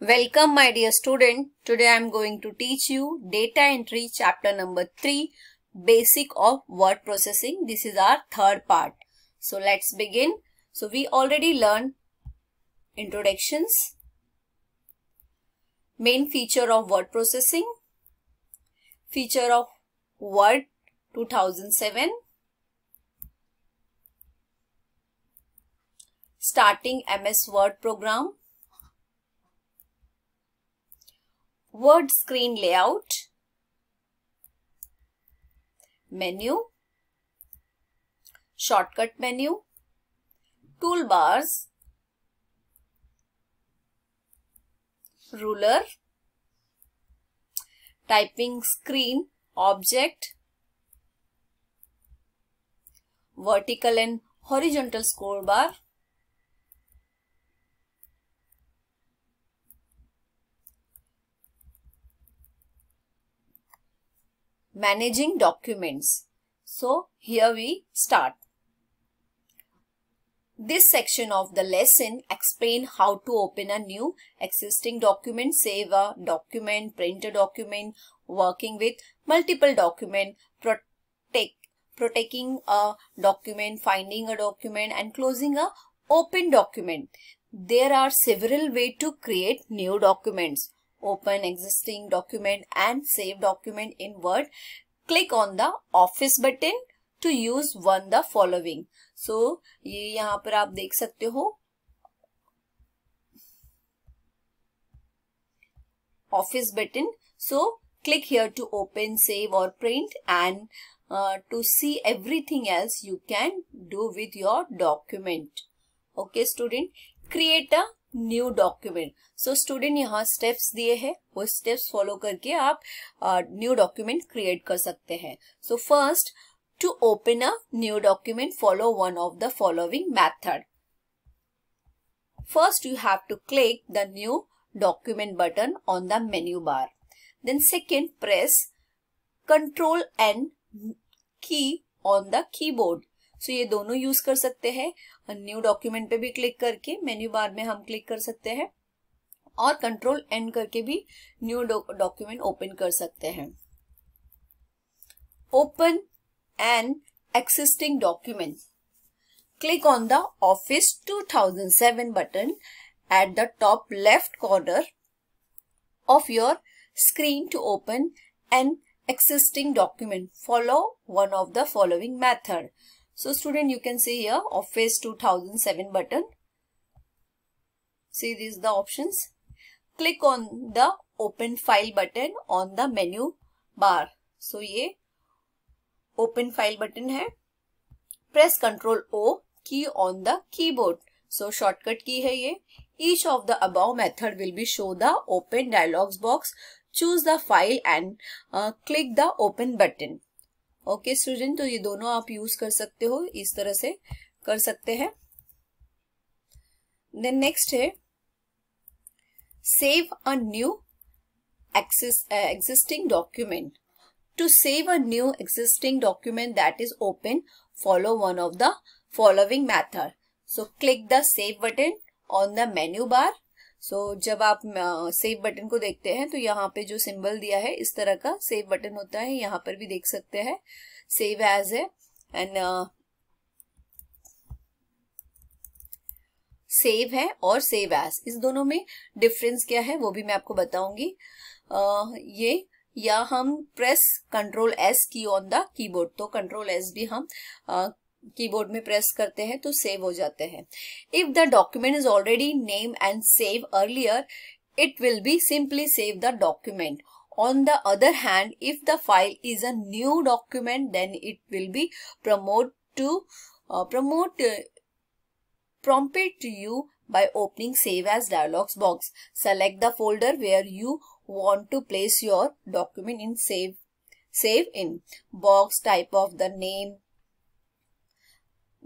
Welcome my dear student. Today I am going to teach you data entry chapter number 3 basic of word processing. This is our third part. So let's begin. So we already learned introductions, main feature of word processing, feature of word 2007, starting MS Word program, word screen layout, menu, shortcut menu, toolbars, ruler, typing screen, object, vertical and horizontal scroll bar, managing documents. So here we start. This section of the lesson explain how to open a new existing document, save a document, print a document, working with multiple document, protect, protecting a document, finding a document and closing a open document. There are several way to create new documents open existing document and save document in Word, click on the office button to use one the following. So ये यहाँ पर आप देख सकते हो office button. So click here to open, save or print and uh, to see everything else you can do with your document. Okay student, create a new document so student यहाँ steps दिए हैं वो steps follow करके आप new document create कर सकते हैं so first to open a new document follow one of the following method first you have to click the new document button on the menu bar then second press control and key on the keyboard so ये दोनों use कर सकते हैं new document पे भी click करके menu bar में हम क्लिक कर सकते हैं और कंट्रोल एंड करके भी न्यू डॉक्यूमेंट ओपन कर सकते हैं open and existing document click on the office 2007 button at the top left corner of your screen to open and existing document follow one of the following method So student you can see here office 2007 button. See these the options. Click on the open file button on the menu bar. So ye open file button hai Press control O key on the keyboard. So shortcut key hai ye Each of the above method will be show the open dialogs box. Choose the file and uh, click the open button. Okay student तो ये दोनों आप use कर सकते हो इस तरह से कर सकते हैं देन नेक्स्ट है save a new existing document to save a new existing document that is open follow one of the following method so click the save button on the menu bar so so, जब आप save button को देखते हैं तो यहाँ पे जो symbol दिया है इस तरह का सेव बटन होता है यहाँ पर भी देख सकते हैं सेव एज है एंड सेव है और सेव एज इस दोनों में डिफरेंस क्या है वो भी मैं आपको बताऊंगी uh, ये या हम press control S key on the keyboard तो कंट्रोल एस भी हम uh, कीबोर्ड में प्रेस करते हैं तो सेव हो जाते हैं if the document is already name and save earlier it will be simply save the document on the other hand if the file is a new document then it will be promote to promote prompted you by opening save as dialogs box select the folder where you want to place your document in save save in box type of the name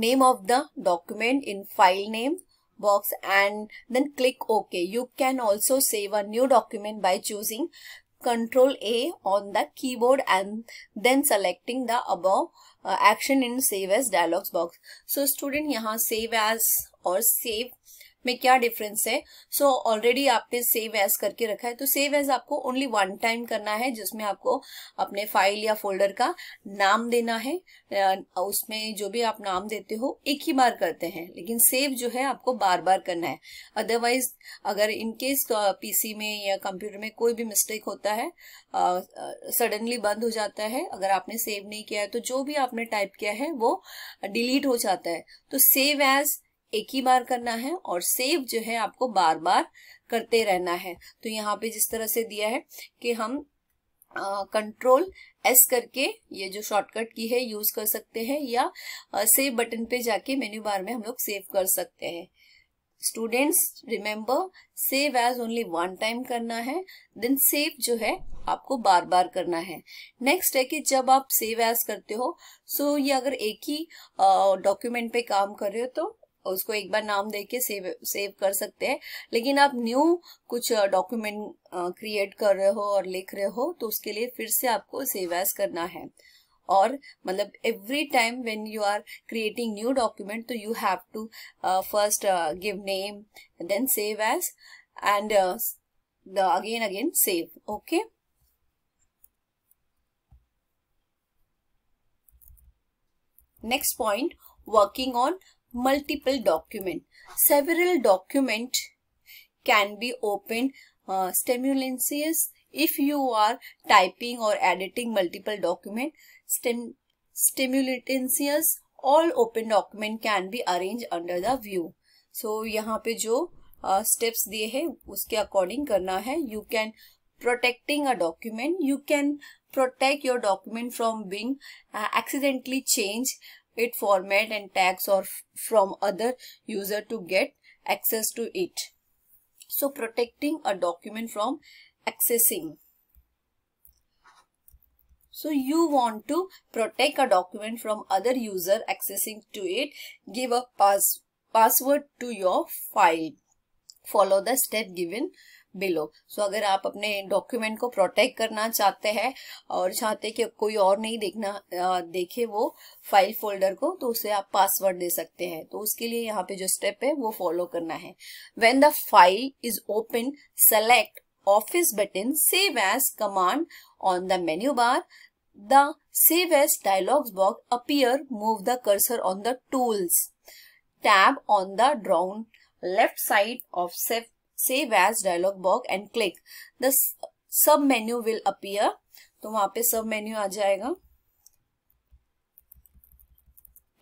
name of the document in file name box and then click OK. You can also save a new document by choosing Control A on the keyboard and then selecting the above uh, action in save as dialogs box. So student यहाँ save as or save में क्या difference है so so, already आपने save as करके रखा है तो save as आपको ओनली वन टाइम करना है जिसमें आपको अपने फाइल या फोल्डर का नाम देना है उसमें जो भी आप नाम देते हो एक ही बार करते हैं लेकिन सेव जो है आपको बार बार करना है अदरवाइज अगर इनकेस पीसी तो, में या कंप्यूटर में कोई भी मिस्टेक होता है सडनली बंद हो जाता है अगर आपने सेव नहीं किया है तो जो भी आपने टाइप किया है वो डिलीट हो जाता है तो सेव एज एक ही बार करना है और सेव जो है आपको बार बार करते रहना है तो यहाँ पे जिस तरह से दिया है कि हम कंट्रोल एस करके ये जो शॉर्टकट की है यूज कर सकते हैं या सेव बटन पे जाके मेन्यू बार में हम लोग सेव कर सकते हैं students remember save as only one time करना है देन सेव जो है आपको बार बार करना है नेक्स्ट है कि जब आप सेव एज करते हो सो so ये अगर एक ही डॉक्यूमेंट पे काम कर रहे हो तो और उसको एक बार नाम दे के सेव सेव कर सकते हैं लेकिन आप न्यू कुछ डॉक्यूमेंट क्रिएट कर रहे हो और लिख रहे हो तो उसके लिए फिर से आपको सेव एज करना है और मतलब every time when you are creating new document तो you have to first give name then save as and again again save okay next point working on multiple document. Several document can be opened uh, stimulensis if you are typing or editing multiple document. Stim stimulensis all open document can be arranged under the view. So yahan pe jo uh, steps diye hai uske according karna hai you can protecting a document you can protect your document from being uh, accidentally changed it format and tags or from other user to get access to it. So protecting a document from accessing. So you want to protect a document from other user accessing to it. Give a pass password to your file. Follow the step given below so अगर आप अपने document को protect करना चाहते हैं और चाहते कि कोई और नहीं देखना देखे वो फाइल फोल्डर को तो उसे आप पासवर्ड दे सकते हैं तो उसके लिए यहाँ पे जो स्टेप है वो फॉलो करना है when the file is open select office button save as command on the menu bar the save as dialog box appear move the cursor on the tools tab on the down left side of safe save as dialog box and click the sub menu will appear तो वहां पे sub menu आ जाएगा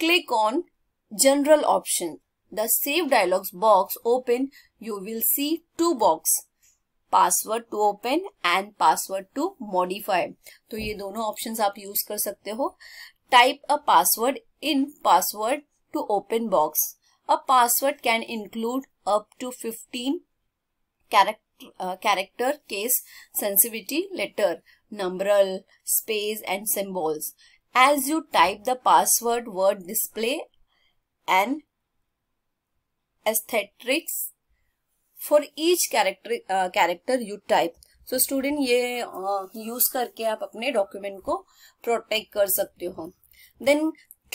click on general option the save dialog box open you will see to box password to open and password to modify तो ये दोनों options आप use कर सकते हो type a password in password to open box a password can include up to character, character case sensitivity letter numeral space and symbols as you type the password word display and aesthetics for each character uh, character you type so student ye uh, use karke aap apne document ko protect kar sakte ho then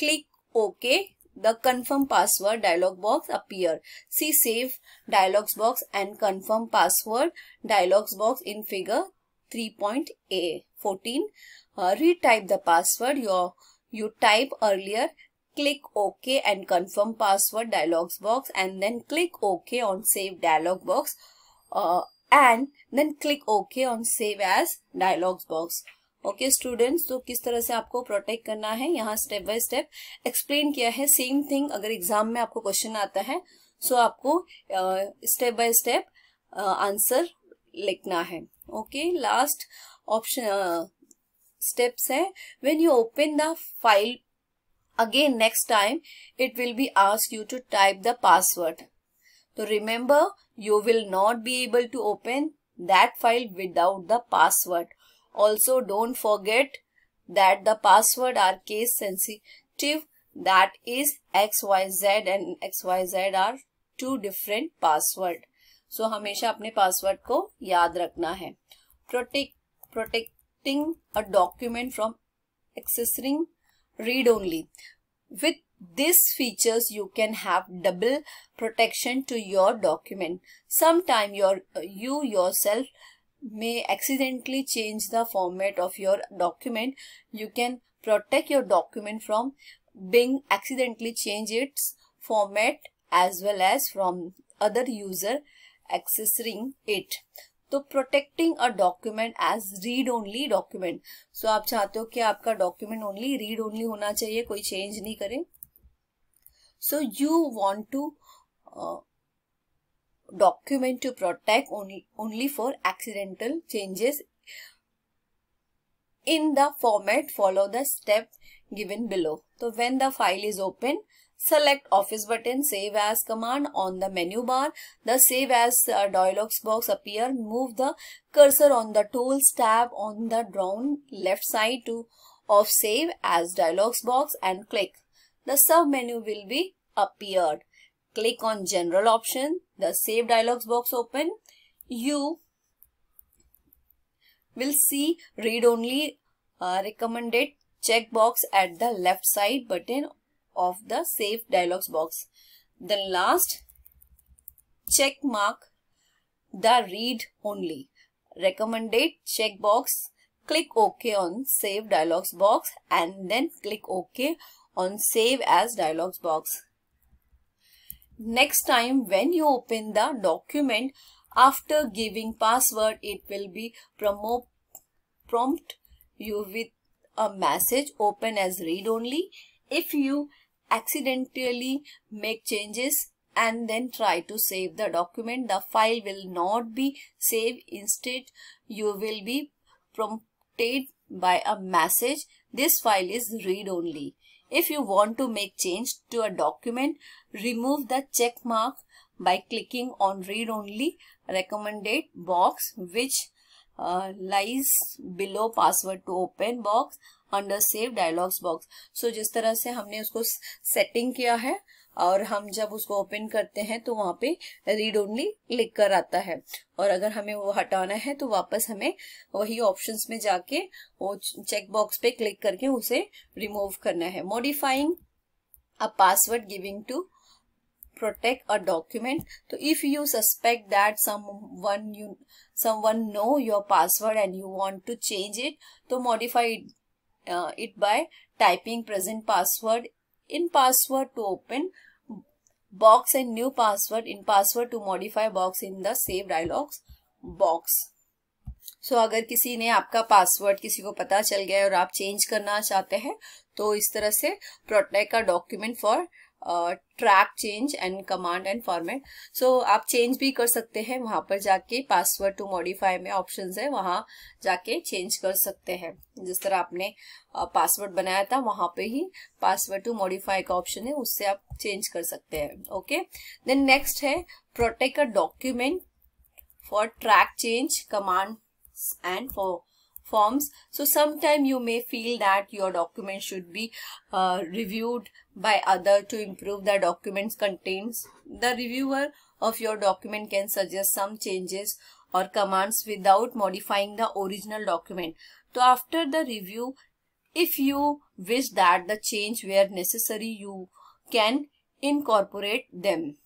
click okay The confirm password dialog box appear. See save dialog box and confirm password dialog box in figure 3.a 14. Uh, retype the password your you type earlier. Click OK and confirm password dialog box and then click OK on save dialog box uh, and then click OK on save as dialog box. Okay okay, students तो किस तरह से आपको protect करना है यहाँ step by step explain किया है सेम थिंग अगर एग्जाम में आपको क्वेश्चन आता है सो so आपको स्टेप बाय स्टेप आंसर लिखना है ओके लास्ट ऑप्शन स्टेप्स है when you open the file again next time it will be ask you to type the password तो remember you will not be able to open that file without the password Also don't forget that the password are case sensitive that is xyz and xyz are two different password. So हमेशा अपने password को याद रखना है Protect, protecting a document from accessing read only. With these features you can have double protection to your document. Sometime your, you yourself may accidentally change the format of your document you can protect your document from being accidentally change its format as well as from other user accessing it तो protecting a document as read only document so आप चाहते हो कि आपका document only read only होना चाहिए कोई change नहीं करें so you want to document to protect only, only for accidental changes in the format follow the steps given below. So when the file is open, select office button save as command on the menu bar. The save as uh, dialog box appear. Move the cursor on the tools tab on the down left side to of save as dialog box and click. The sub menu will be appeared. Click on general option. The save dialog box open. You will see read only uh, recommended checkbox at the left side button of the save dialog box. Then last check mark the read only recommended checkbox click OK on save dialogs box and then click OK on save as dialogs box next time when you open the document after giving password it will be prompt you with a message open as read only if you accidentally make changes and then try to save the document the file will not be saved instead you will be prompted by a message this file is read only If you want to make change to a document, remove the check mark by clicking on read only recommended box which uh, lies below password to open box under save dialogs box. So जिस तरह से हमने उसको setting किया है और हम जब उसको ओपन करते हैं तो वहां पे रीड ओनली लिख कर आता है और अगर हमें वो हटाना है तो वापस हमें वही ऑप्शंस में जाके वो चेक बॉक्स पे क्लिक करके उसे रिमूव करना है modifying a password giving to protect a document so if you suspect that someone you someone know your password and you want to change it to modify it, uh, it by typing present password in password to open box and new password in password to modify box in the save dialogs box so so, अगर किसी ने आपका password किसी को पता चल गया और आप change करना चाहते हैं तो इस तरह से protect का document for track change and command and format so आप चेंज भी कर सकते हैं वहां पर जाके पासवर्ड टू मॉडिफाई में ऑप्शंस है वहां जाके चेंज कर सकते हैं जिस तरह आपने पासवर्ड uh, बनाया था वहां पे ही पासवर्ड टू मॉडिफाई का ऑप्शन है उससे आप चेंज कर सकते हैं ओके देन नेक्स्ट है protect a document for track change command and for forms. So sometime you may feel that your document should be uh, reviewed by other to improve the document's contents. The reviewer of your document can suggest some changes or commands without modifying the original document. So after the review, if you wish that the change were necessary, you can incorporate them.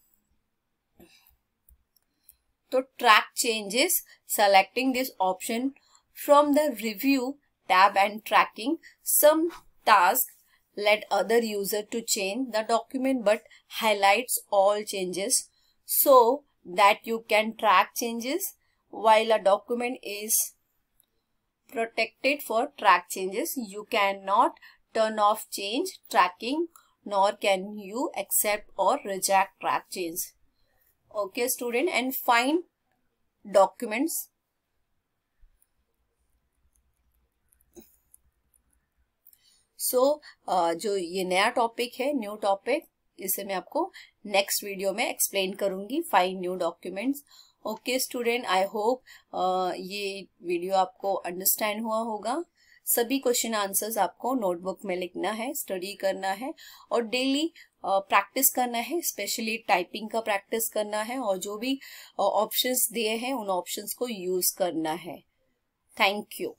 So track changes, selecting this option from the Review tab and Tracking, some tasks let other user to change the document but highlights all changes so that you can track changes while a document is protected for track changes. You cannot turn off change tracking nor can you accept or reject track change. Okay student and find documents सो so, uh, जो ये नया topic है new topic इसे मैं आपको next video में explain करूंगी five new documents okay student I hope ये वीडियो आपको अंडरस्टैंड हुआ होगा सभी क्वेश्चन आंसर्स आपको नोटबुक में लिखना है स्टडी करना है और डेली प्रैक्टिस uh, करना है स्पेशली टाइपिंग का प्रैक्टिस करना है और जो भी ऑप्शंस uh, दिए हैं उन ऑप्शंस को यूज करना है थैंक यू